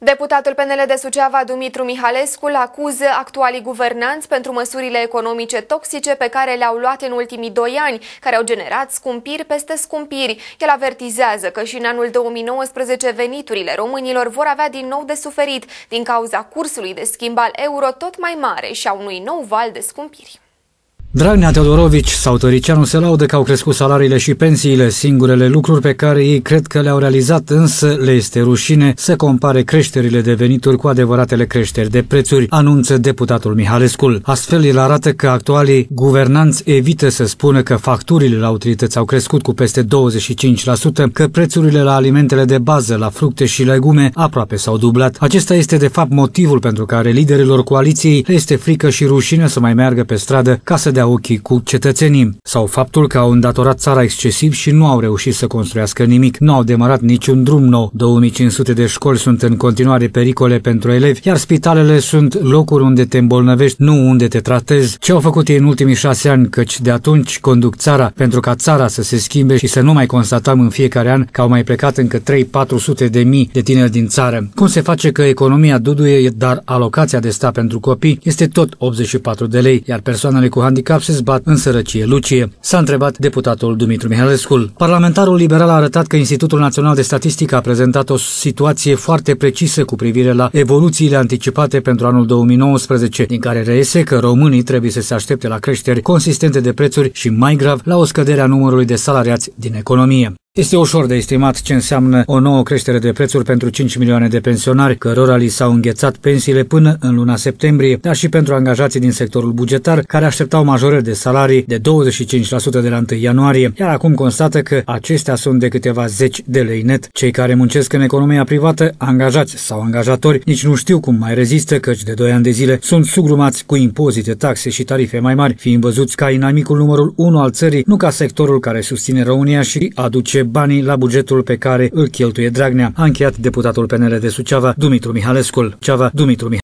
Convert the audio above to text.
Deputatul PNL de Suceava, Dumitru Mihalescu, acuză actualii guvernanți pentru măsurile economice toxice pe care le-au luat în ultimii doi ani, care au generat scumpiri peste scumpiri. El avertizează că și în anul 2019 veniturile românilor vor avea din nou de suferit din cauza cursului de schimb al euro tot mai mare și a unui nou val de scumpiri. Dragnea Teodorovici sau Tăricianu se laudă că au crescut salariile și pensiile, singurele lucruri pe care ei cred că le-au realizat, însă le este rușine să compare creșterile de venituri cu adevăratele creșteri de prețuri, anunță deputatul Mihalescul. Astfel, el arată că actualii guvernanți evită să spună că facturile la utilități au crescut cu peste 25%, că prețurile la alimentele de bază, la fructe și legume, aproape s-au dublat. Acesta este de fapt motivul pentru care liderilor coaliției le este frică și rușine să mai meargă pe stradă ca să vedea ochii cu cetățenii sau faptul că au îndatorat țara excesiv și nu au reușit să construiască nimic. Nu au demarat niciun drum nou. 2500 de școli sunt în continuare pericole pentru elevi, iar spitalele sunt locuri unde te îmbolnăvești, nu unde te tratezi. Ce au făcut ei în ultimii șase ani, căci de atunci conduc țara pentru ca țara să se schimbe și să nu mai constatăm în fiecare an că au mai plecat încă 3-400 de mii de tineri din țară. Cum se face că economia duduie, dar alocația de stat pentru copii este tot 84 de lei, iar persoanele cu handicap cap se zbat în sărăcie lucie, s-a întrebat deputatul Dumitru Mihalescu. Parlamentarul liberal a arătat că Institutul Național de Statistică a prezentat o situație foarte precisă cu privire la evoluțiile anticipate pentru anul 2019, din care reiese că românii trebuie să se aștepte la creșteri consistente de prețuri și mai grav la o scădere a numărului de salariați din economie. Este ușor de estimat ce înseamnă o nouă creștere de prețuri pentru 5 milioane de pensionari, cărora li s-au înghețat pensiile până în luna septembrie, dar și pentru angajații din sectorul bugetar, care așteptau majorări de salarii de 25% de la 1 ianuarie, iar acum constată că acestea sunt de câteva zeci de lei net. Cei care muncesc în economia privată, angajați sau angajatori, nici nu știu cum mai rezistă, căci de 2 ani de zile sunt sugrumați cu impozite, taxe și tarife mai mari, fiind văzuți ca inamicul numărul 1 al țării, nu ca sectorul care susține România și aduce banii la bugetul pe care îl cheltuie Dragnea, a încheiat deputatul PNL de Suceava, Dumitru Mihalescul. Ceava, Dumitru Mihalescul.